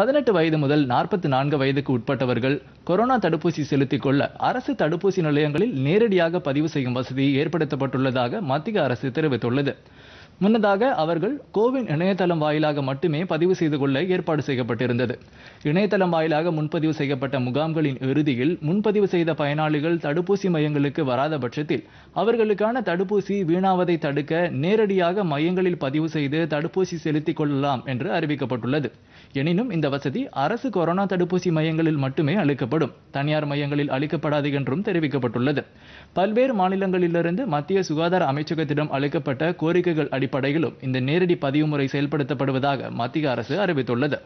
பதினெட்டு வயது முதல் நாற்பத்தி நான்கு வயதுக்கு உட்பட்டவர்கள் கொரோனா தடுப்பூசி செலுத்திக் கொள்ள அரசு தடுப்பூசி நிலையங்களில் நேரடியாக பதிவு செய்யும் வசதி ஏற்படுத்தப்பட்டுள்ளதாக மத்திய அரசு தெரிவித்துள்ளது முன்னதாக அவர்கள் கோவின் இணையதளம் வாயிலாக மட்டுமே பதிவு செய்து கொள்ள ஏற்பாடு செய்யப்பட்டிருந்தது இணையதளம் வாயிலாக முன்பதிவு செய்யப்பட்ட முகாம்களின் இறுதியில் முன்பதிவு செய்த பயனாளிகள் தடுப்பூசி மையங்களுக்கு வராத பட்சத்தில் அவர்களுக்கான தடுப்பூசி வீணாவதை தடுக்க நேரடியாக மையங்களில் பதிவு செய்து தடுப்பூசி செலுத்திக் கொள்ளலாம் என்று அறிவிக்கப்பட்டுள்ளது எனினும் இந்த வசதி அரசு கொரோனா தடுப்பூசி மையங்களில் மட்டுமே அளிக்கப்படும் தனியார் மையங்களில் அளிக்கப்படாது என்றும் தெரிவிக்கப்பட்டுள்ளது பல்வேறு மாநிலங்களிலிருந்து மத்திய சுகாதார அமைச்சகத்திடம் அளிக்கப்பட்ட கோரிக்கைகள் அடிப்படையில் அடிப்படையிலும் இந்த நேரடி பதிவு முறை செயல்படுத்தப்படுவதாக மத்திய அரசு அறிவித்துள்ளது